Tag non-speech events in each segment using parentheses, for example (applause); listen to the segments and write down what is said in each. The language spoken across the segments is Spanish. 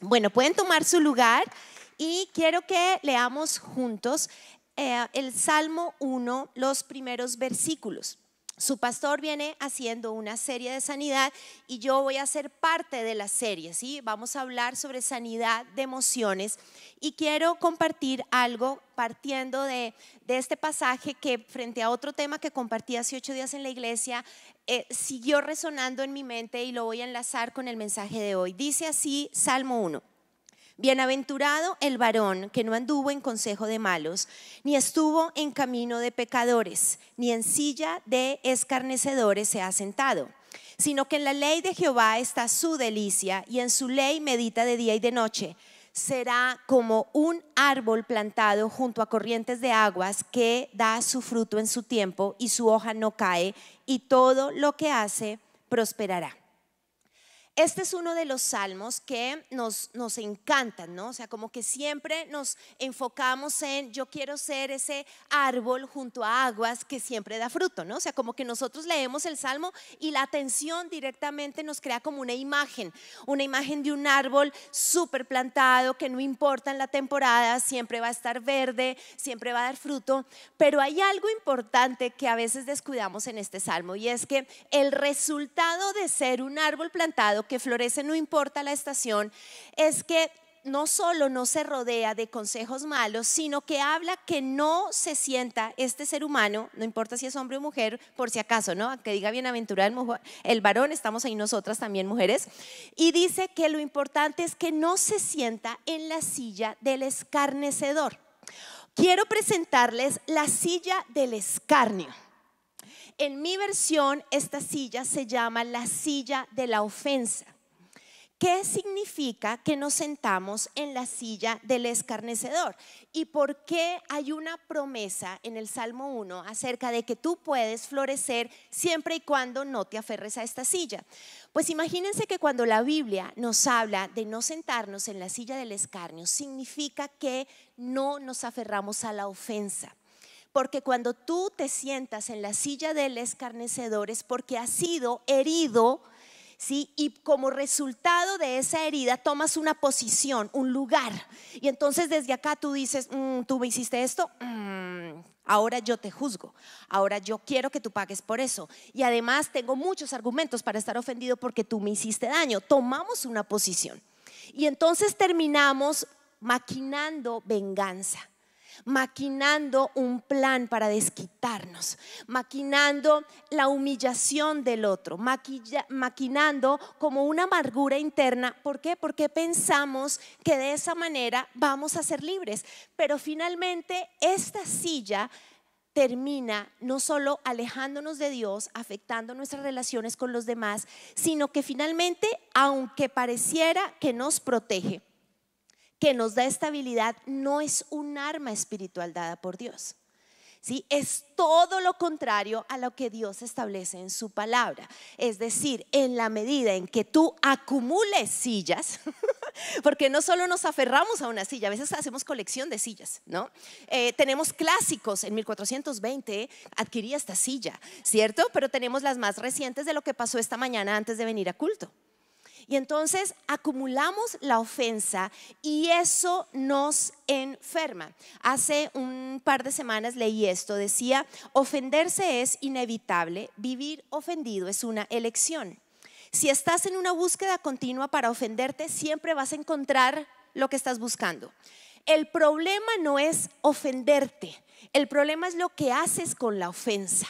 Bueno, pueden tomar su lugar y quiero que leamos juntos eh, el Salmo 1, los primeros versículos su pastor viene haciendo una serie de sanidad y yo voy a ser parte de la serie, ¿sí? Vamos a hablar sobre sanidad de emociones y quiero compartir algo partiendo de, este pasaje que frente a otro tema que compartí hace ocho días en la iglesia, eh, siguió resonando en mi mente y lo voy a enlazar con el mensaje de hoy. Dice así Salmo 1. Bienaventurado el varón que no anduvo en consejo de malos, ni estuvo en camino de pecadores, ni en silla de escarnecedores se ha sentado, sino que en la ley de Jehová está su delicia, y en su ley medita de día y de noche. Será como un árbol plantado junto a corrientes de aguas que da su fruto en su tiempo y su hoja no cae, y todo lo que hace prosperará. Este es uno de los salmos que nos, nos encantan, ¿no? O sea, como que siempre nos enfocamos en yo quiero ser ese árbol junto a aguas que siempre da fruto, ¿no? O sea, como que nosotros leemos el salmo y la atención directamente nos crea como una imagen, una imagen de un árbol súper plantado que no importa en la temporada, siempre va a estar verde, siempre va a dar fruto. Pero hay algo importante que a veces descuidamos en este salmo y es que el resultado de ser un árbol plantado que florece no importa la estación, es que no solo no se rodea de consejos malos, sino que habla que no se sienta este ser humano, no importa si es hombre o mujer, por si acaso, ¿no? Que diga bienaventurado el varón, estamos ahí nosotras también mujeres, y dice que lo importante es que no se sienta en la silla del escarnecedor. Quiero presentarles la silla del escarnio. En mi versión, esta silla se llama la silla de la ofensa. ¿Qué significa que nos sentamos en la silla del escarnecedor? ¿Y por qué hay una promesa en el Salmo 1 acerca de que tú puedes florecer siempre y cuando no te aferres a esta silla? Pues imagínense que cuando la Biblia nos habla de no sentarnos en la silla del escarnio, significa que no nos aferramos a la ofensa. Porque cuando tú te sientas en la silla del escarnecedor es porque has sido herido, ¿sí? Y como resultado de esa herida tomas una posición, un lugar. Y entonces desde acá tú dices, mm, tú me hiciste esto, mm, ahora yo te juzgo, ahora yo quiero que tú pagues por eso. Y además tengo muchos argumentos para estar ofendido porque tú me hiciste daño. Tomamos una posición. Y entonces terminamos maquinando venganza maquinando un plan para desquitarnos, maquinando la humillación del otro, maquinando como una amargura interna. ¿Por qué? Porque pensamos que de esa manera vamos a ser libres. Pero finalmente esta silla termina no solo alejándonos de Dios, afectando nuestras relaciones con los demás, sino que finalmente, aunque pareciera que nos protege, que nos da estabilidad no es un arma espiritual dada por Dios. ¿Sí? Es todo lo contrario a lo que Dios establece en su palabra. Es decir, en la medida en que tú acumules sillas, (laughs) porque no solo nos aferramos a una silla, a veces hacemos colección de sillas, ¿no? Eh, tenemos clásicos, en 1420 adquirí esta silla, ¿cierto? Pero tenemos las más recientes de lo que pasó esta mañana antes de venir a culto. Y entonces acumulamos la ofensa y eso nos enferma. Hace un par de semanas leí esto, decía, ofenderse es inevitable, vivir ofendido es una elección. Si estás en una búsqueda continua para ofenderte, siempre vas a encontrar lo que estás buscando. El problema no es ofenderte, el problema es lo que haces con la ofensa.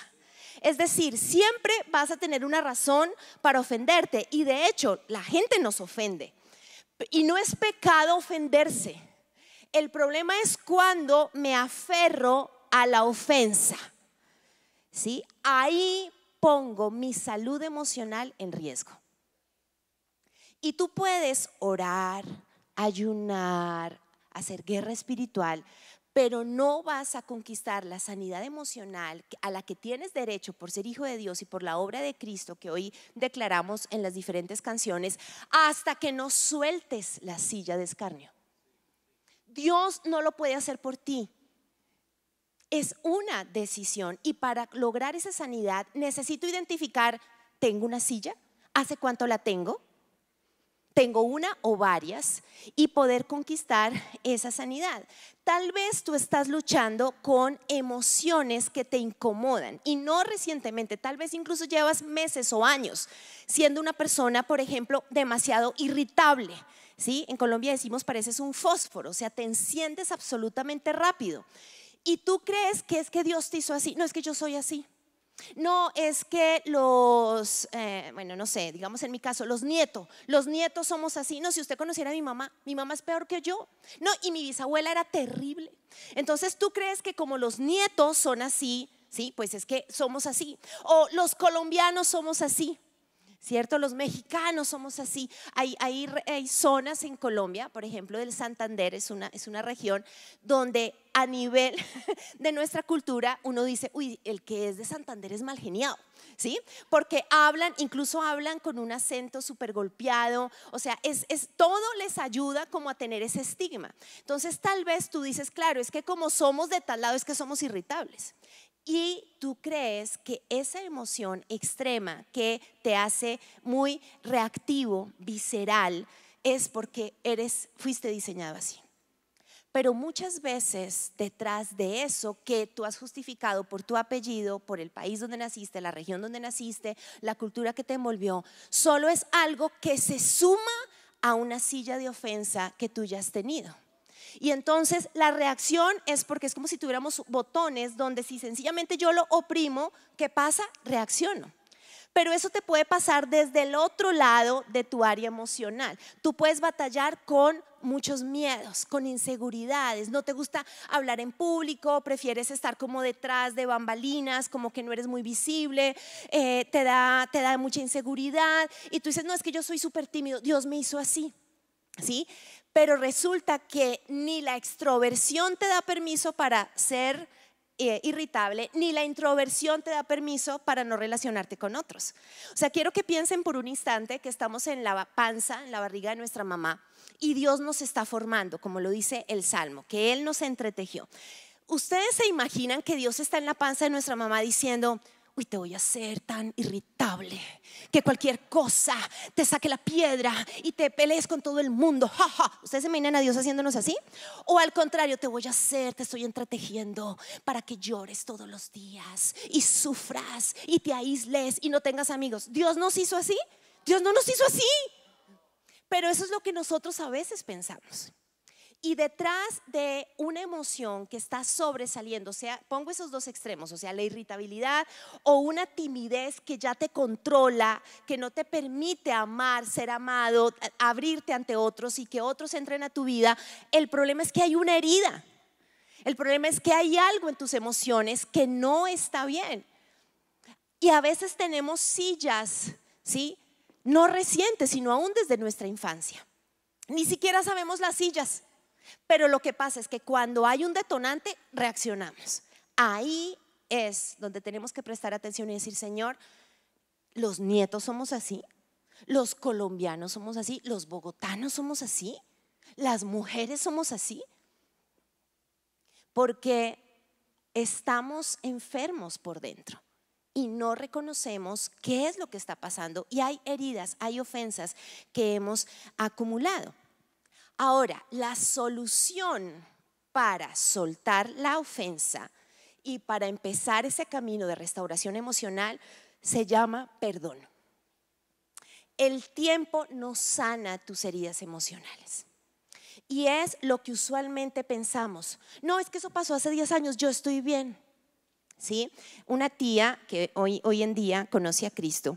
Es decir, siempre vas a tener una razón para ofenderte y de hecho la gente nos ofende. Y no es pecado ofenderse. El problema es cuando me aferro a la ofensa. ¿Sí? Ahí pongo mi salud emocional en riesgo. Y tú puedes orar, ayunar, hacer guerra espiritual, pero no vas a conquistar la sanidad emocional a la que tienes derecho por ser hijo de Dios y por la obra de Cristo que hoy declaramos en las diferentes canciones, hasta que no sueltes la silla de escarnio. Dios no lo puede hacer por ti. Es una decisión y para lograr esa sanidad necesito identificar, ¿tengo una silla? ¿Hace cuánto la tengo? tengo una o varias y poder conquistar esa sanidad. Tal vez tú estás luchando con emociones que te incomodan y no recientemente, tal vez incluso llevas meses o años siendo una persona, por ejemplo, demasiado irritable. ¿sí? En Colombia decimos pareces un fósforo, o sea, te enciendes absolutamente rápido. Y tú crees que es que Dios te hizo así, no es que yo soy así. No es que los, eh, bueno, no sé, digamos en mi caso, los nietos, los nietos somos así. No, si usted conociera a mi mamá, mi mamá es peor que yo. No, y mi bisabuela era terrible. Entonces tú crees que como los nietos son así, sí, pues es que somos así. O los colombianos somos así. ¿cierto? Los mexicanos somos así. Hay, hay, zonas en Colombia, por ejemplo, del Santander es una, es una región donde a nivel (laughs) de nuestra cultura uno dice, uy, el que es de Santander es mal geniado. ¿Sí? Porque hablan, incluso hablan con un acento súper golpeado, o sea, es, todo les ayuda como a tener ese estigma. Entonces tal vez tú dices, claro, es que como somos de tal lado es que somos irritables y tú crees que esa emoción extrema que te hace muy reactivo, visceral, es porque eres fuiste diseñado así. Pero muchas veces detrás de eso que tú has justificado por tu apellido, por el país donde naciste, la región donde naciste, la cultura que te envolvió, solo es algo que se suma a una silla de ofensa que tú ya has tenido. Y entonces la reacción es porque es como si tuviéramos botones donde si sencillamente yo lo oprimo, ¿qué pasa? Reacciono. Pero eso te puede pasar desde el otro lado de tu área emocional. Tú puedes batallar con muchos miedos, con inseguridades, no te gusta hablar en público, prefieres estar como detrás de bambalinas, como que no eres muy visible, eh, te, da, te da mucha inseguridad y tú dices, no, es que yo soy súper tímido, Dios me hizo así. ¿sí? Pero resulta que ni la extroversión te da permiso para ser eh, irritable, ni la introversión te da permiso para no relacionarte con otros. O sea, quiero que piensen por un instante que estamos en la panza, en la barriga de nuestra mamá, y Dios nos está formando, como lo dice el Salmo, que Él nos entretejió. ¿Ustedes se imaginan que Dios está en la panza de nuestra mamá diciendo, y te voy a hacer tan irritable que cualquier cosa te saque la piedra y te pelees con todo el mundo. Ja, ¿Ustedes se imaginan a Dios haciéndonos así? O al contrario, te voy a hacer, te estoy entretejiendo para que llores todos los días y sufras y te aísles y no tengas amigos. ¿Dios nos hizo así? Dios no nos hizo así. Pero eso es lo que nosotros a veces pensamos. Y detrás de una emoción que está sobresaliendo, o sea, pongo esos dos extremos, o sea, la irritabilidad o una timidez que ya te controla, que no te permite amar, ser amado, abrirte ante otros y que otros entren a tu vida, el problema es que hay una herida. El problema es que hay algo en tus emociones que no está bien. Y a veces tenemos sillas, ¿sí? No recientes, sino aún desde nuestra infancia. Ni siquiera sabemos las sillas. Pero lo que pasa es que cuando hay un detonante, reaccionamos. Ahí es donde tenemos que prestar atención y decir, Señor, los nietos somos así, los colombianos somos así, los bogotanos somos así, las mujeres somos así, porque estamos enfermos por dentro y no reconocemos qué es lo que está pasando y hay heridas, hay ofensas que hemos acumulado. Ahora, la solución para soltar la ofensa y para empezar ese camino de restauración emocional se llama perdón. El tiempo no sana tus heridas emocionales. Y es lo que usualmente pensamos. No, es que eso pasó hace 10 años, yo estoy bien. ¿Sí? Una tía que hoy, hoy en día conoce a Cristo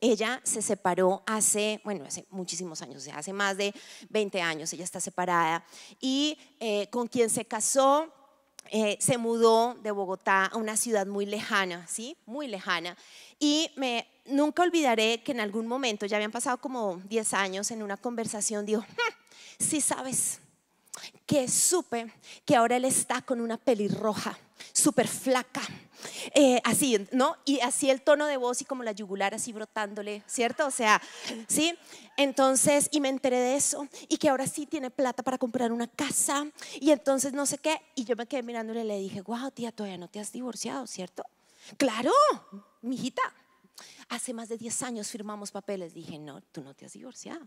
ella se separó hace, bueno, hace muchísimos años, hace más de 20 años, ella está separada. Y eh, con quien se casó, eh, se mudó de Bogotá a una ciudad muy lejana, ¿sí? Muy lejana. Y me, nunca olvidaré que en algún momento, ya habían pasado como 10 años, en una conversación Digo, si hmm, sí sabes que supe que ahora él está con una pelirroja súper flaca, eh, así, ¿no? Y así el tono de voz y como la yugular así brotándole, ¿cierto? O sea, ¿sí? Entonces, y me enteré de eso y que ahora sí tiene plata para comprar una casa y entonces no sé qué. Y yo me quedé mirándole y le dije, wow, tía, todavía no te has divorciado, ¿cierto? Claro, mijita. Hace más de 10 años firmamos papeles. Dije, no, tú no te has divorciado.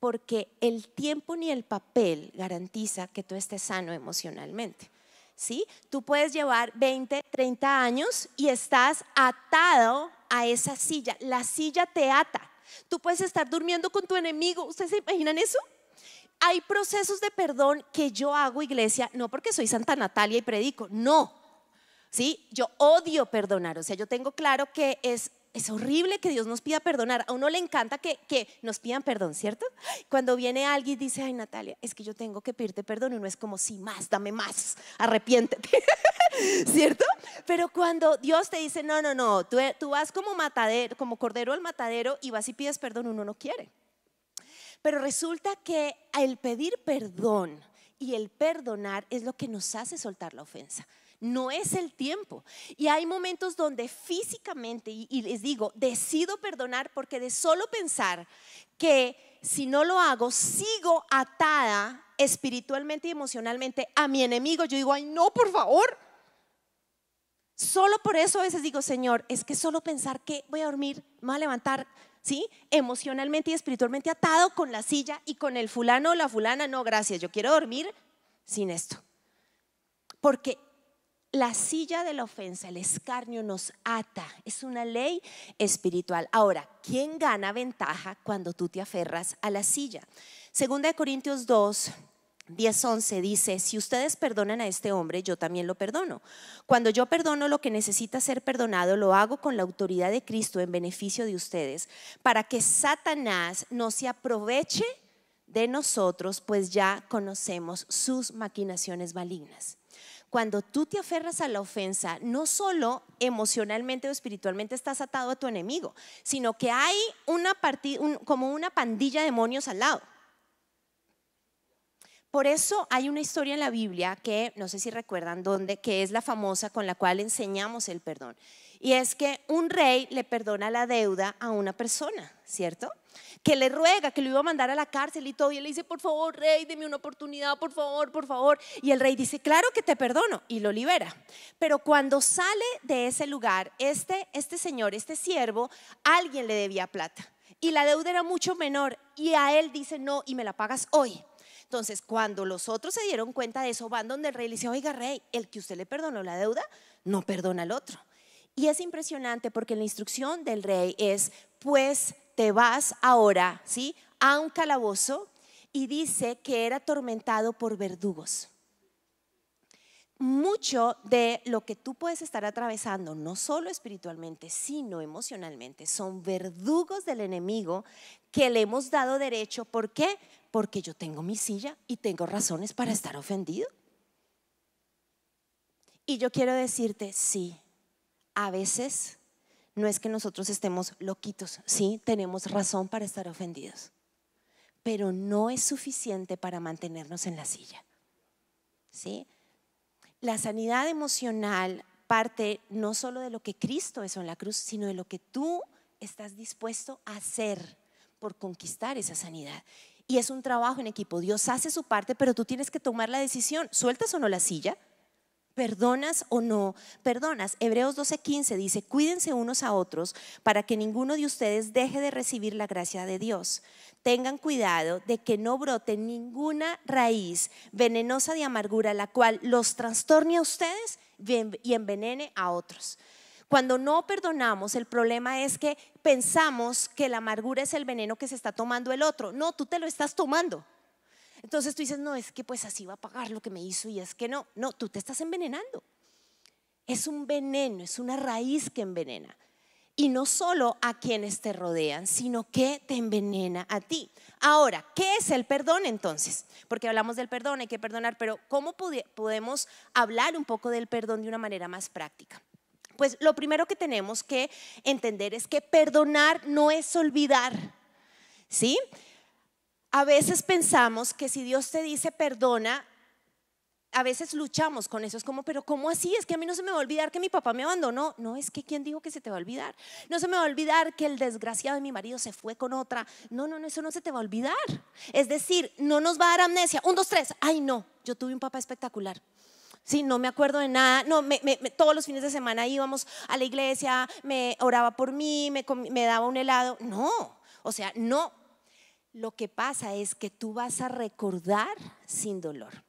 Porque el tiempo ni el papel garantiza que tú estés sano emocionalmente. ¿sí? Tú puedes llevar 20, 30 años y estás atado a esa silla. La silla te ata. Tú puedes estar durmiendo con tu enemigo. ¿Ustedes se imaginan eso? Hay procesos de perdón que yo hago, iglesia, no porque soy Santa Natalia y predico, no. ¿Sí? Yo odio perdonar, o sea, yo tengo claro que es es horrible que Dios nos pida perdonar. A uno le encanta que, nos pidan perdón, ¿cierto? Cuando viene alguien y dice, ay Natalia, es que yo tengo que pedirte perdón, uno es como, sí, más, dame más, arrepiéntete, (laughs) ¿cierto? Pero cuando Dios te dice, no, no, no, tú, tú vas como matadero, como cordero al matadero y vas y pides perdón, uno no quiere. Pero resulta que el pedir perdón y el perdonar es lo que nos hace soltar la ofensa no es el tiempo. Y hay momentos donde físicamente, y, les digo, decido perdonar porque de solo pensar que si no lo hago, sigo atada espiritualmente y emocionalmente a mi enemigo, yo digo, ay, no, por favor. Solo por eso a veces digo, Señor, es que solo pensar que voy a dormir, me voy a levantar, ¿sí? Emocionalmente y espiritualmente atado con la silla y con el fulano o la fulana, no, gracias, yo quiero dormir sin esto. Porque la silla de la ofensa, el escarnio nos ata, es una ley espiritual. Ahora, ¿quién gana ventaja cuando tú te aferras a la silla? Segunda de Corintios 2, 10-11 dice, si ustedes perdonan a este hombre, yo también lo perdono. Cuando yo perdono lo que necesita ser perdonado, lo hago con la autoridad de Cristo en beneficio de ustedes, para que Satanás no se aproveche de nosotros, pues ya conocemos sus maquinaciones malignas cuando tú te aferras a la ofensa, no solo emocionalmente o espiritualmente estás atado a tu enemigo, sino que hay una como una pandilla de demonios al lado. Por eso hay una historia en la Biblia que no sé si recuerdan dónde, que es la famosa con la cual enseñamos el perdón. Y es que un rey le perdona la deuda a una persona, ¿cierto? Que le ruega, que lo iba a mandar a la cárcel y todo. Y él le dice, por favor, rey, deme una oportunidad, por favor, por favor. Y el rey dice, claro que te perdono. Y lo libera. Pero cuando sale de ese lugar, este, este señor, este siervo, alguien le debía plata. Y la deuda era mucho menor. Y a él dice, no, y me la pagas hoy. Entonces, cuando los otros se dieron cuenta de eso, van donde el rey le dice, oiga, rey, el que usted le perdonó la deuda, no perdona al otro. Y es impresionante porque la instrucción del rey es, pues te vas ahora, ¿sí? A un calabozo y dice que era atormentado por verdugos. Mucho de lo que tú puedes estar atravesando, no solo espiritualmente, sino emocionalmente, son verdugos del enemigo que le hemos dado derecho. ¿Por qué? Porque yo tengo mi silla y tengo razones para estar ofendido. Y yo quiero decirte, sí, a veces no es que nosotros estemos loquitos, sí, tenemos razón para estar ofendidos, pero no es suficiente para mantenernos en la silla. ¿Sí? La sanidad emocional parte no solo de lo que Cristo es en la cruz, sino de lo que tú estás dispuesto a hacer por conquistar esa sanidad. Y es un trabajo en equipo. Dios hace su parte, pero tú tienes que tomar la decisión. ¿Sueltas o no la silla? ¿Perdonas o no perdonas? Hebreos 12:15 dice, cuídense unos a otros para que ninguno de ustedes deje de recibir la gracia de Dios. Tengan cuidado de que no brote ninguna raíz venenosa de amargura, la cual los trastorne a ustedes y envenene a otros. Cuando no perdonamos, el problema es que pensamos que la amargura es el veneno que se está tomando el otro. No, tú te lo estás tomando. Entonces tú dices, no, es que pues así va a pagar lo que me hizo y es que no, no, tú te estás envenenando. Es un veneno, es una raíz que envenena. Y no solo a quienes te rodean, sino que te envenena a ti. Ahora, ¿qué es el perdón entonces? Porque hablamos del perdón, hay que perdonar, pero ¿cómo podemos hablar un poco del perdón de una manera más práctica? Pues lo primero que tenemos que entender es que perdonar no es olvidar, ¿sí? A veces pensamos que si Dios te dice perdona, a veces luchamos con eso. Es como, pero ¿cómo así? Es que a mí no se me va a olvidar que mi papá me abandonó. No, es que ¿quién dijo que se te va a olvidar? No se me va a olvidar que el desgraciado de mi marido se fue con otra. No, no, no, eso no se te va a olvidar. Es decir, no nos va a dar amnesia. Un, dos, tres. Ay, no, yo tuve un papá espectacular. Sí, no me acuerdo de nada. No, todos los fines de semana íbamos a la iglesia, me oraba por mí, me daba un helado. No, o sea, no, lo que pasa es que tú vas a recordar sin dolor.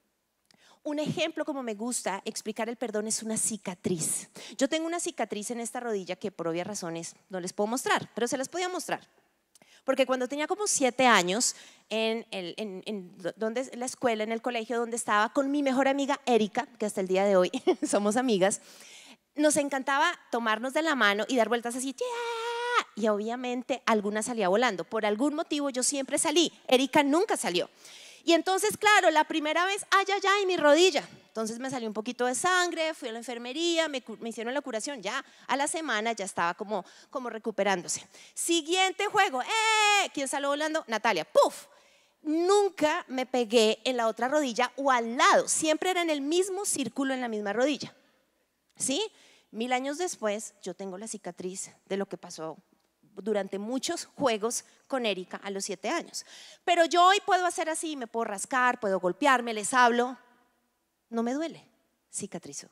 Un ejemplo como me gusta explicar el perdón es una cicatriz. Yo tengo una cicatriz en esta rodilla que por obvias razones no les puedo mostrar, pero se las podía mostrar. Porque cuando tenía como siete años, en, donde, la escuela, en el colegio donde estaba, con mi mejor amiga Erika, que hasta el día de hoy (laughs) somos amigas, nos encantaba tomarnos de la mano y dar vueltas así, ¡Yeah! y obviamente alguna salía volando. Por algún motivo yo siempre salí, Erika nunca salió. Y entonces, claro, la primera vez, ay, ay, ay, mi rodilla. Entonces me salió un poquito de sangre, fui a la enfermería, me, hicieron la curación. Ya a la semana ya estaba como, como recuperándose. Siguiente juego, ¡eh! ¿Quién salió volando? Natalia, ¡puf! Nunca me pegué en la otra rodilla o al lado, siempre era en el mismo círculo, en la misma rodilla. ¿Sí? Mil años después, yo tengo la cicatriz de lo que pasó durante muchos juegos con Erika a los siete años. Pero yo hoy puedo hacer así, me puedo rascar, puedo golpearme, les hablo. No me duele, cicatrizó.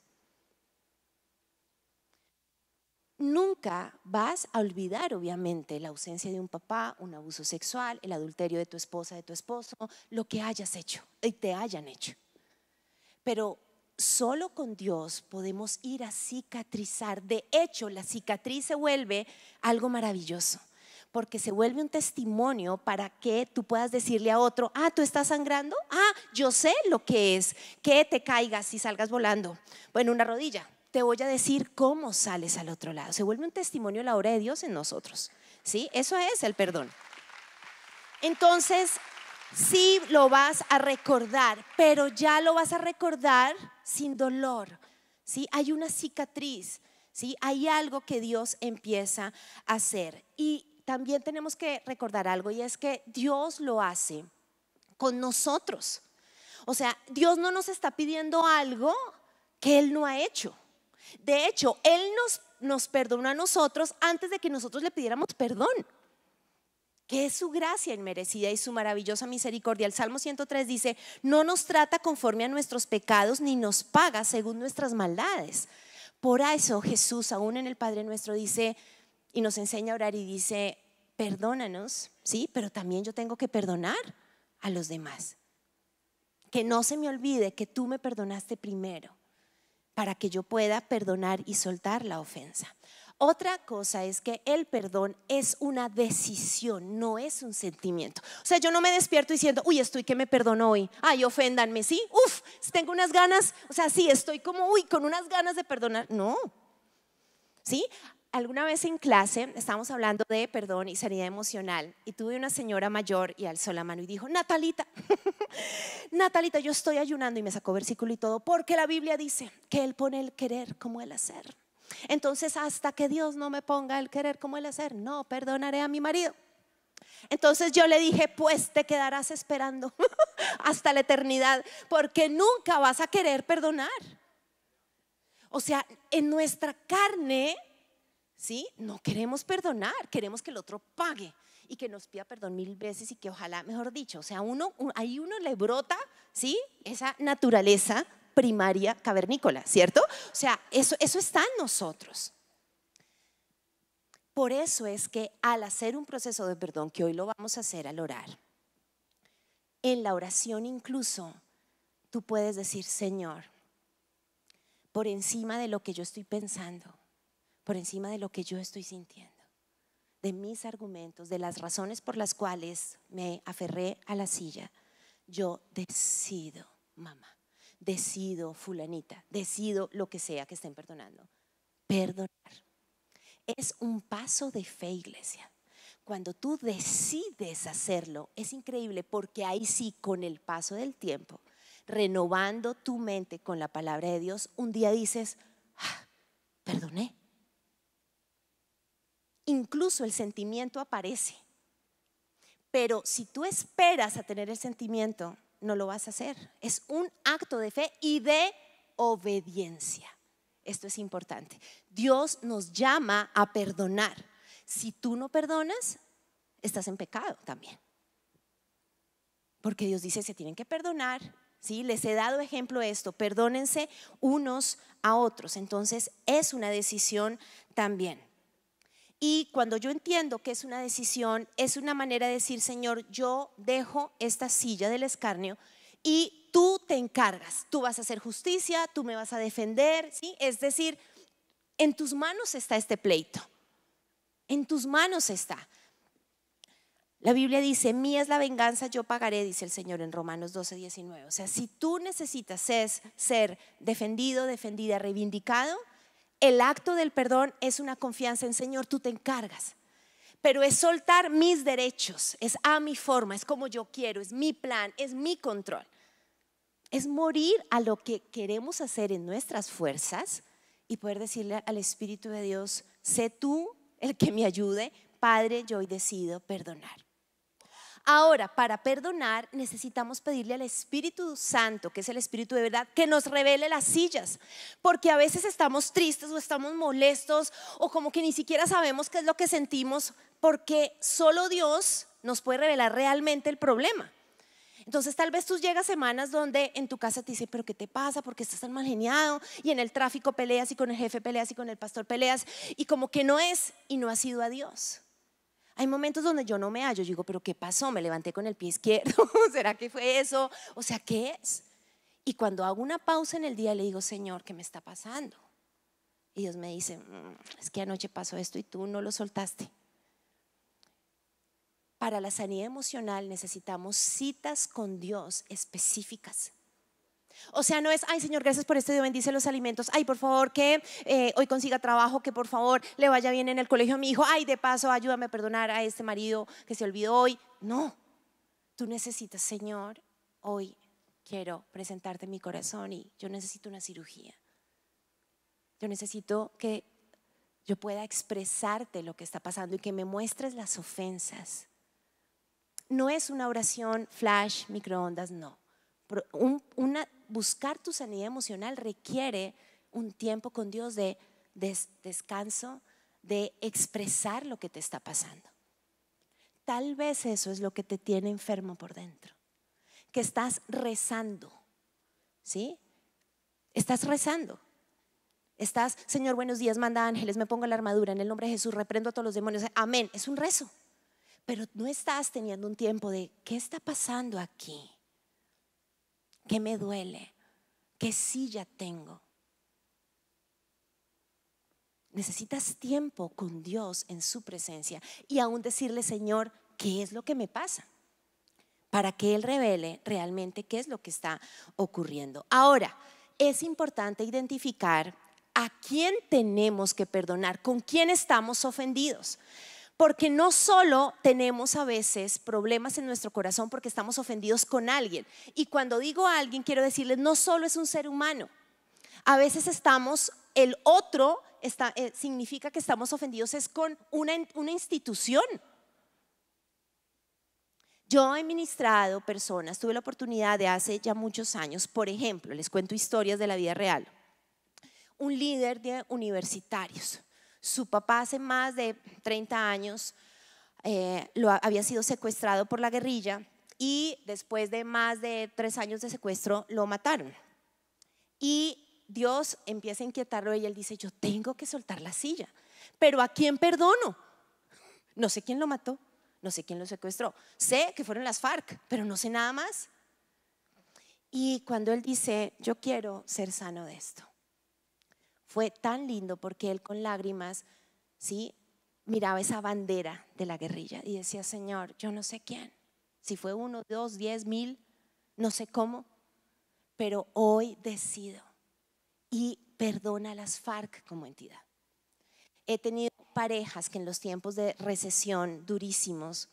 Nunca vas a olvidar, obviamente, la ausencia de un papá, un abuso sexual, el adulterio de tu esposa, de tu esposo, lo que hayas hecho y te hayan hecho. Pero solo con Dios podemos ir a cicatrizar. De hecho, la cicatriz se vuelve algo maravilloso, porque se vuelve un testimonio para que tú puedas decirle a otro, ah, tú estás sangrando, ah, yo sé lo que es, que te caigas y salgas volando. Bueno, una rodilla, te voy a decir cómo sales al otro lado. Se vuelve un testimonio la obra de Dios en nosotros. ¿Sí? Eso es el perdón. Entonces, sí lo vas a recordar, pero ya lo vas a recordar sin dolor. ¿sí? Hay una cicatriz, ¿sí? hay algo que Dios empieza a hacer. Y también tenemos que recordar algo y es que Dios lo hace con nosotros. O sea, Dios no nos está pidiendo algo que Él no ha hecho. De hecho, Él nos, nos perdonó a nosotros antes de que nosotros le pidiéramos perdón que es su gracia inmerecida y su maravillosa misericordia. El Salmo 103 dice, no nos trata conforme a nuestros pecados ni nos paga según nuestras maldades. Por eso Jesús, aún en el Padre nuestro, dice y nos enseña a orar y dice, perdónanos, ¿sí? Pero también yo tengo que perdonar a los demás. Que no se me olvide que tú me perdonaste primero para que yo pueda perdonar y soltar la ofensa. Otra cosa es que el perdón es una decisión, no es un sentimiento. O sea, yo no me despierto diciendo, uy, estoy que me perdono hoy. Ay, oféndanme, sí, uf, tengo unas ganas. O sea, sí, estoy como, uy, con unas ganas de perdonar. No. ¿Sí? alguna vez en clase estábamos hablando de perdón y sanidad emocional y tuve una señora mayor y alzó la mano y dijo, Natalita, (laughs) Natalita, yo estoy ayunando y me sacó versículo y todo porque la Biblia dice que Él pone el querer como el hacer. Entonces, hasta que Dios no me ponga el querer como el hacer, no perdonaré a mi marido. Entonces yo le dije, pues te quedarás esperando (laughs) hasta la eternidad, porque nunca vas a querer perdonar. O sea, en nuestra carne, ¿sí? No queremos perdonar, queremos que el otro pague y que nos pida perdón mil veces y que ojalá, mejor dicho, o sea, uno, ahí uno le brota, ¿sí? Esa naturaleza primaria cavernícola, ¿cierto? O sea, eso, eso está en nosotros. Por eso es que al hacer un proceso de perdón, que hoy lo vamos a hacer al orar, en la oración incluso, tú puedes decir, Señor, por encima de lo que yo estoy pensando, por encima de lo que yo estoy sintiendo, de mis argumentos, de las razones por las cuales me aferré a la silla, yo decido, mamá, decido fulanita, decido lo que sea que estén perdonando. Perdonar. Es un paso de fe, iglesia. Cuando tú decides hacerlo, es increíble porque ahí sí, con el paso del tiempo, renovando tu mente con la palabra de Dios, un día dices, ah, perdoné. Incluso el sentimiento aparece. Pero si tú esperas a tener el sentimiento, no lo vas a hacer. Es un acto de fe y de obediencia. Esto es importante. Dios nos llama a perdonar. Si tú no perdonas, estás en pecado también. Porque Dios dice, se tienen que perdonar. ¿sí? Les he dado ejemplo de esto, perdónense unos a otros. Entonces es una decisión también. Y cuando yo entiendo que es una decisión, es una manera de decir, Señor, yo dejo esta silla del escarnio y tú te encargas, tú vas a hacer justicia, tú me vas a defender, ¿sí? Es decir, en tus manos está este pleito, en tus manos está. La Biblia dice, mía es la venganza, yo pagaré, dice el Señor en Romanos 12, 19. O sea, si tú necesitas ser defendido, defendida, reivindicado, el acto del perdón es una confianza en Señor, tú te encargas. Pero es soltar mis derechos, es a mi forma, es como yo quiero, es mi plan, es mi control. Es morir a lo que queremos hacer en nuestras fuerzas y poder decirle al Espíritu de Dios, sé tú el que me ayude, Padre, yo hoy decido perdonar. Ahora, para perdonar necesitamos pedirle al Espíritu Santo, que es el Espíritu de verdad, que nos revele las sillas, porque a veces estamos tristes o estamos molestos o como que ni siquiera sabemos qué es lo que sentimos, porque solo Dios nos puede revelar realmente el problema. Entonces tal vez tú llegas semanas donde en tu casa te dicen, pero ¿qué te pasa? porque estás tan mal geniado? Y en el tráfico peleas y con el jefe peleas y con el pastor peleas y como que no es y no ha sido a Dios. Hay momentos donde yo no me hallo, yo digo, pero ¿qué pasó? Me levanté con el pie izquierdo, (laughs) ¿será que fue eso? O sea, ¿qué es? Y cuando hago una pausa en el día le digo, Señor, ¿qué me está pasando? Y Dios me dice, mm, es que anoche pasó esto y tú no lo soltaste. Para la sanidad emocional necesitamos citas con Dios específicas. O sea, no es, ay Señor, gracias por este Dios, bendice los alimentos. Ay, por favor, que eh, hoy consiga trabajo, que por favor le vaya bien en el colegio a mi hijo. Ay, de paso, ayúdame a perdonar a este marido que se olvidó hoy. No, tú necesitas, Señor, hoy quiero presentarte mi corazón y yo necesito una cirugía. Yo necesito que yo pueda expresarte lo que está pasando y que me muestres las ofensas. No es una oración flash, microondas, no buscar tu sanidad emocional requiere un tiempo con Dios de descanso, de expresar lo que te está pasando. Tal vez eso es lo que te tiene enfermo por dentro, que estás rezando, ¿sí? Estás rezando. Estás, Señor, buenos días, manda ángeles, me pongo la armadura, en el nombre de Jesús reprendo a todos los demonios. Amén, es un rezo. Pero no estás teniendo un tiempo de, ¿qué está pasando aquí? ¿Qué me duele? ¿Qué ya tengo? Necesitas tiempo con Dios en su presencia y aún decirle, Señor, ¿qué es lo que me pasa? Para que Él revele realmente qué es lo que está ocurriendo. Ahora, es importante identificar a quién tenemos que perdonar, con quién estamos ofendidos porque no solo tenemos a veces problemas en nuestro corazón porque estamos ofendidos con alguien. Y cuando digo a alguien, quiero decirles, no solo es un ser humano. A veces estamos, el otro eh, significa que estamos ofendidos es con una, una institución. Yo he ministrado personas, tuve la oportunidad de hace ya muchos años, por ejemplo, les cuento historias de la vida real, un líder de universitarios su papá hace más de 30 años eh, lo, había sido secuestrado por la guerrilla y después de más de tres años de secuestro lo mataron. Y Dios empieza a inquietarlo y él dice, yo tengo que soltar la silla, pero ¿a quién perdono? No sé quién lo mató, no sé quién lo secuestró, sé que fueron las FARC, pero no sé nada más. Y cuando él dice, yo quiero ser sano de esto, fue tan lindo porque él con lágrimas, ¿sí? Miraba esa bandera de la guerrilla y decía, Señor, yo no sé quién, si fue uno, dos, diez mil, no sé cómo, pero hoy decido y perdona a las FARC como entidad. He tenido parejas que en los tiempos de recesión durísimos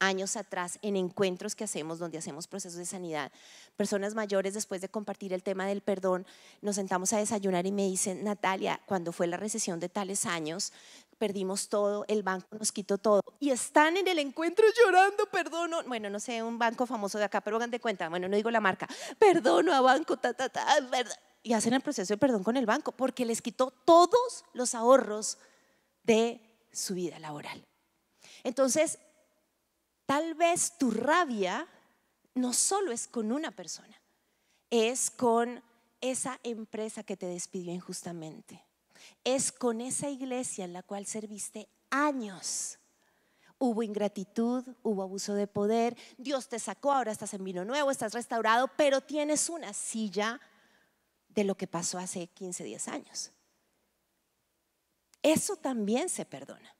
años atrás en encuentros que hacemos donde hacemos procesos de sanidad. Personas mayores después de compartir el tema del perdón, nos sentamos a desayunar y me dicen, Natalia, cuando fue la recesión de tales años, perdimos todo, el banco nos quitó todo y están en el encuentro llorando, perdono, bueno, no sé, un banco famoso de acá, pero hagan de cuenta, bueno, no digo la marca, perdono a banco, ta, ta, ta, y hacen el proceso de perdón con el banco porque les quitó todos los ahorros de su vida laboral. Entonces, Tal vez tu rabia no solo es con una persona, es con esa empresa que te despidió injustamente, es con esa iglesia en la cual serviste años. Hubo ingratitud, hubo abuso de poder, Dios te sacó, ahora estás en vino nuevo, estás restaurado, pero tienes una silla de lo que pasó hace 15, 10 años. Eso también se perdona.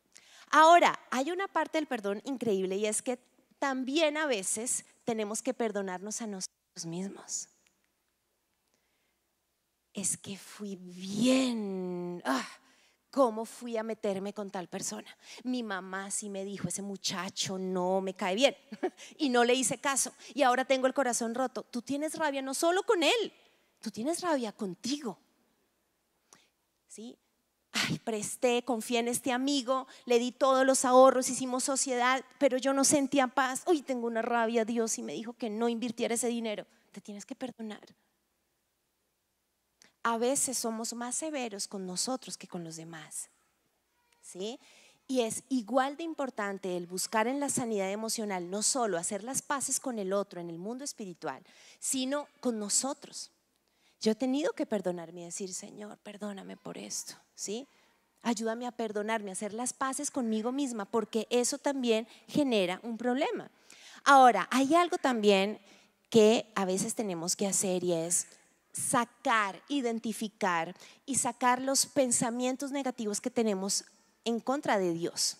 Ahora, hay una parte del perdón increíble y es que también a veces tenemos que perdonarnos a nosotros mismos. Es que fui bien. Ah, ¿Cómo fui a meterme con tal persona? Mi mamá sí me dijo, ese muchacho no me cae bien. (laughs) y no le hice caso. Y ahora tengo el corazón roto. Tú tienes rabia no solo con él, tú tienes rabia contigo. ¿Sí? ay, presté, confié en este amigo, le di todos los ahorros, hicimos sociedad, pero yo no sentía paz. Uy, tengo una rabia, Dios, y me dijo que no invirtiera ese dinero. Te tienes que perdonar. A veces somos más severos con nosotros que con los demás. ¿Sí? Y es igual de importante el buscar en la sanidad emocional no solo hacer las paces con el otro en el mundo espiritual, sino con nosotros. Yo he tenido que perdonarme y decir, Señor, perdóname por esto, ¿sí? Ayúdame a perdonarme, a hacer las paces conmigo misma, porque eso también genera un problema. Ahora, hay algo también que a veces tenemos que hacer y es sacar, identificar y sacar los pensamientos negativos que tenemos en contra de Dios.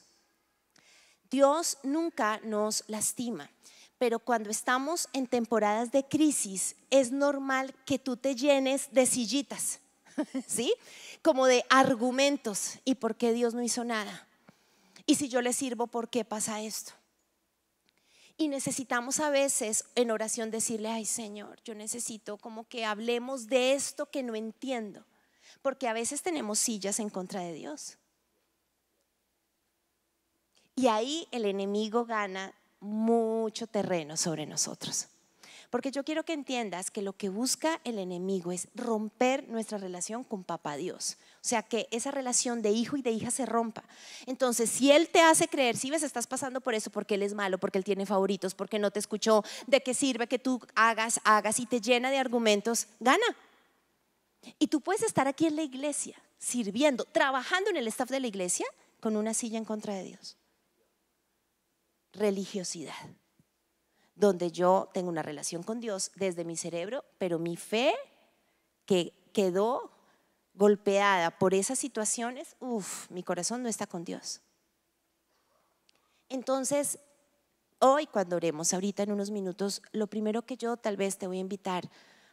Dios nunca nos lastima pero cuando estamos en temporadas de crisis es normal que tú te llenes de sillitas, (laughs) ¿sí? Como de argumentos y por qué Dios no hizo nada. Y si yo le sirvo, ¿por qué pasa esto? Y necesitamos a veces en oración decirle, ay Señor, yo necesito como que hablemos de esto que no entiendo, porque a veces tenemos sillas en contra de Dios. Y ahí el enemigo gana mucho terreno sobre nosotros. Porque yo quiero que entiendas que lo que busca el enemigo es romper nuestra relación con Papá Dios. O sea, que esa relación de hijo y de hija se rompa. Entonces, si Él te hace creer, si ves, estás pasando por eso, porque Él es malo, porque Él tiene favoritos, porque no te escuchó, de qué sirve que tú hagas, hagas y te llena de argumentos, gana. Y tú puedes estar aquí en la iglesia, sirviendo, trabajando en el staff de la iglesia, con una silla en contra de Dios religiosidad, donde yo tengo una relación con Dios desde mi cerebro, pero mi fe que quedó golpeada por esas situaciones, uff, mi corazón no está con Dios. Entonces, hoy cuando oremos, ahorita en unos minutos, lo primero que yo tal vez te voy a invitar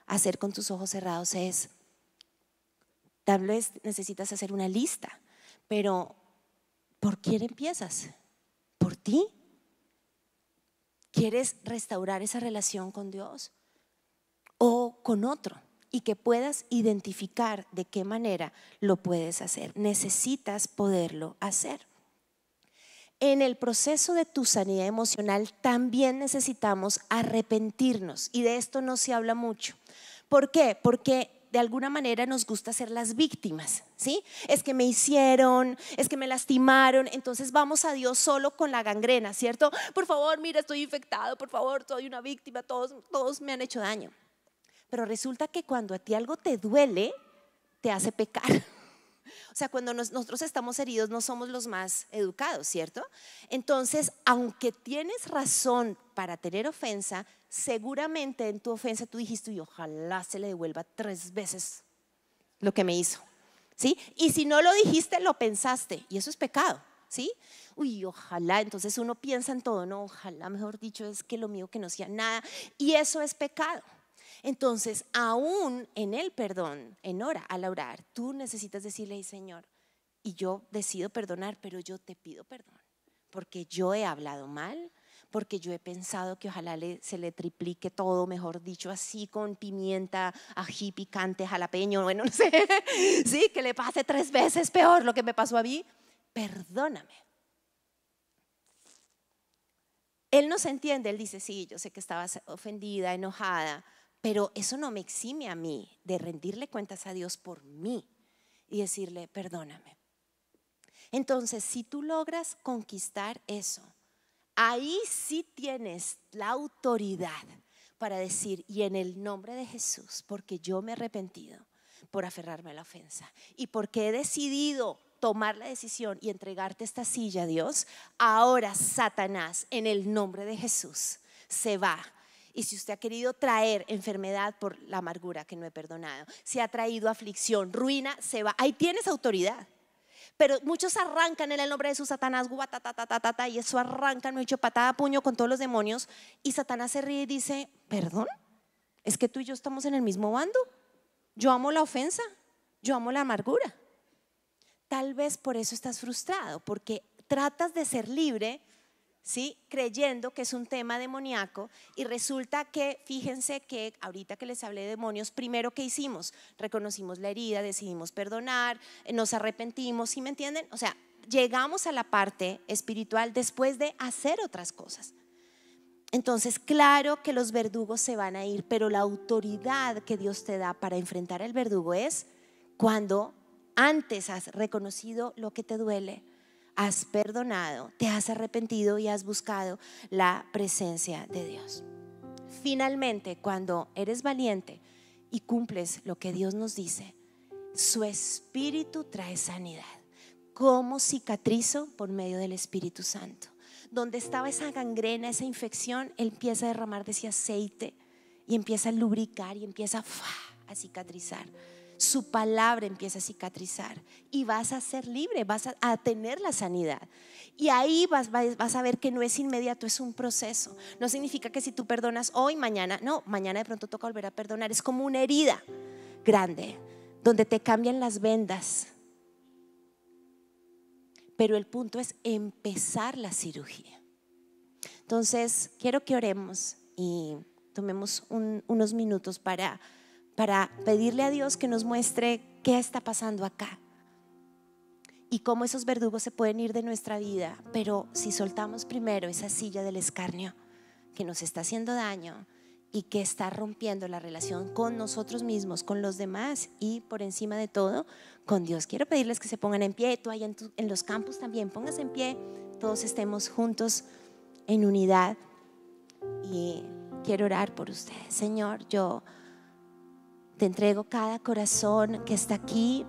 a hacer con tus ojos cerrados es, tal vez necesitas hacer una lista, pero ¿por quién empiezas? ¿Por ti? ¿Quieres restaurar esa relación con Dios o con otro? Y que puedas identificar de qué manera lo puedes hacer. Necesitas poderlo hacer. En el proceso de tu sanidad emocional también necesitamos arrepentirnos y de esto no se habla mucho. ¿Por qué? Porque de alguna manera nos gusta ser las víctimas, ¿sí? Es que me hicieron, es que me lastimaron, entonces vamos a Dios solo con la gangrena, ¿cierto? Por favor, mira, estoy infectado, por favor, soy una víctima, todos, todos me han hecho daño. Pero resulta que cuando a ti algo te duele, te hace pecar. (laughs) O sea, cuando nosotros estamos heridos no somos los más educados, ¿cierto? Entonces, aunque tienes razón para tener ofensa, seguramente en tu ofensa tú dijiste, y ojalá se le devuelva tres veces lo que me hizo. ¿Sí? Y si no lo dijiste, lo pensaste, y eso es pecado. ¿Sí? Uy, ojalá, entonces uno piensa en todo, no, ojalá, mejor dicho, es que lo mío que no sea nada, y eso es pecado. Entonces, aún en el perdón, en hora, al orar, tú necesitas decirle, Señor, y yo decido perdonar, pero yo te pido perdón, porque yo he hablado mal, porque yo he pensado que ojalá se le triplique todo, mejor dicho, así con pimienta, ají picante, jalapeño, (laughs) bueno, no sé, sí, que le pase tres veces peor lo que me pasó a mí. Perdóname. Él no se entiende, él dice, sí, yo sé que estabas ofendida, enojada, pero eso no me exime a mí de rendirle cuentas a Dios por mí y decirle, perdóname. Entonces, si tú logras conquistar eso, Ahí sí tienes la autoridad para decir, y en el nombre de Jesús, porque yo me he arrepentido por aferrarme a la ofensa y porque he decidido tomar la decisión y entregarte esta silla, Dios, ahora Satanás, en el nombre de Jesús, se va. Y si usted ha querido traer enfermedad por la amargura que no he perdonado, si ha traído aflicción, ruina, se va. Ahí tienes autoridad. Pero muchos arrancan en el nombre de su Satanás, guatatatatata, y eso arranca, no patada a puño con todos los demonios. Y Satanás se ríe y dice, perdón, es que tú y yo estamos en el mismo bando. Yo amo la ofensa, yo amo la amargura. Tal vez por eso estás frustrado, porque tratas de ser libre, ¿sí? creyendo que es un tema demoníaco y resulta que, fíjense que ahorita que les hablé de demonios, primero que hicimos, reconocimos la herida, decidimos perdonar, nos arrepentimos, ¿sí me entienden? O sea, llegamos a la parte espiritual después de hacer otras cosas. Entonces, claro que los verdugos se van a ir, pero la autoridad que Dios te da para enfrentar al verdugo es cuando antes has reconocido lo que te duele, has perdonado, te has arrepentido y has buscado la presencia de Dios. Finalmente, cuando eres valiente y cumples lo que Dios nos dice, su espíritu trae sanidad. Como cicatrizo por medio del Espíritu Santo. Donde estaba esa gangrena, esa infección, Él empieza a derramar de ese aceite y empieza a lubricar y empieza a cicatrizar su palabra empieza a cicatrizar y vas a ser libre, vas a, tener la sanidad. Y ahí vas, a ver que no es inmediato, es un proceso. No significa que si tú perdonas hoy, mañana, no, mañana de pronto toca volver a perdonar. Es como una herida grande, donde te cambian las vendas. Pero el punto es empezar la cirugía. Entonces, quiero que oremos y tomemos unos minutos para para pedirle a Dios que nos muestre qué está pasando acá y cómo esos verdugos se pueden ir de nuestra vida, pero si soltamos primero esa silla del escarnio que nos está haciendo daño y que está rompiendo la relación con nosotros mismos, con los demás y por encima de todo, con Dios. Quiero pedirles que se pongan en pie, tú allá en, los campos también, póngase en pie, todos estemos juntos en unidad y quiero orar por ustedes. Señor, yo... Te entrego cada corazón que está aquí,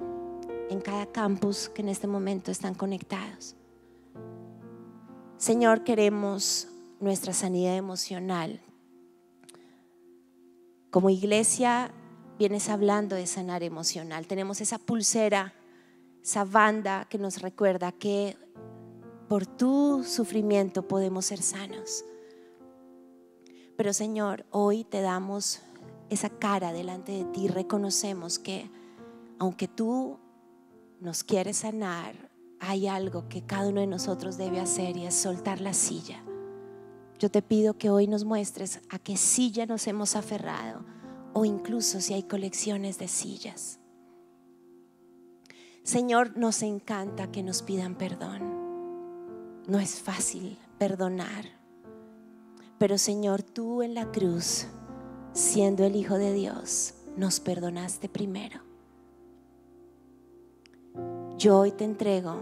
en cada campus que en este momento están conectados. Señor, queremos nuestra sanidad emocional. Como iglesia vienes hablando de sanar emocional. Tenemos esa pulsera, esa banda que nos recuerda que por tu sufrimiento podemos ser sanos. Pero Señor, hoy te damos esa cara delante de ti, reconocemos que aunque tú nos quieres sanar, hay algo que cada uno de nosotros debe hacer y es soltar la silla. Yo te pido que hoy nos muestres a qué silla nos hemos aferrado o incluso si hay colecciones de sillas. Señor, nos encanta que nos pidan perdón. No es fácil perdonar. Pero Señor, tú en la cruz siendo el Hijo de Dios, nos perdonaste primero. Yo hoy te entrego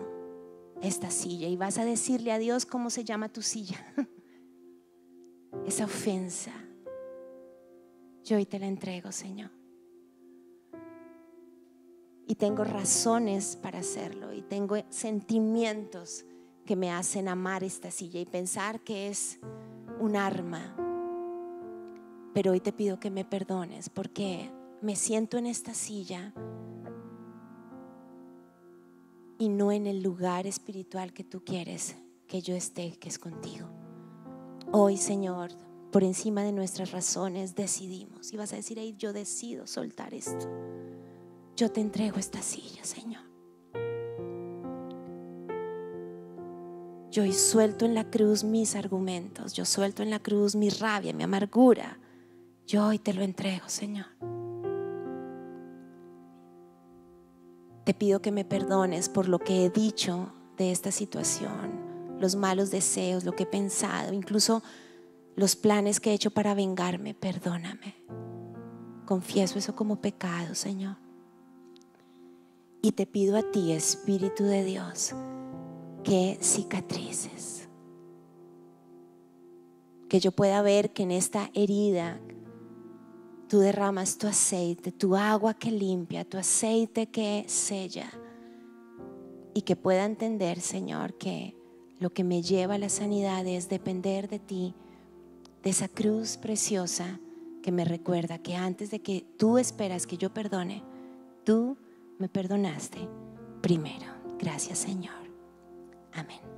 esta silla y vas a decirle a Dios cómo se llama tu silla. (laughs) Esa ofensa, yo hoy te la entrego, Señor. Y tengo razones para hacerlo y tengo sentimientos que me hacen amar esta silla y pensar que es un arma pero hoy te pido que me perdones porque me siento en esta silla y no en el lugar espiritual que tú quieres que yo esté, que es contigo. Hoy, Señor, por encima de nuestras razones decidimos. Y vas a decir, ahí yo decido soltar esto. Yo te entrego esta silla, Señor. Yo hoy suelto en la cruz mis argumentos, yo suelto en la cruz mi rabia, mi amargura, yo hoy te lo entrego, Señor. Te pido que me perdones por lo que he dicho de esta situación, los malos deseos, lo que he pensado, incluso los planes que he hecho para vengarme. Perdóname. Confieso eso como pecado, Señor. Y te pido a ti, Espíritu de Dios, que cicatrices. Que yo pueda ver que en esta herida tú derramas tu aceite, tu agua que limpia, tu aceite que sella. Y que pueda entender, Señor, que lo que me lleva a la sanidad es depender de ti, de esa cruz preciosa que me recuerda que antes de que tú esperas que yo perdone, tú me perdonaste primero. Gracias, Señor. Amén.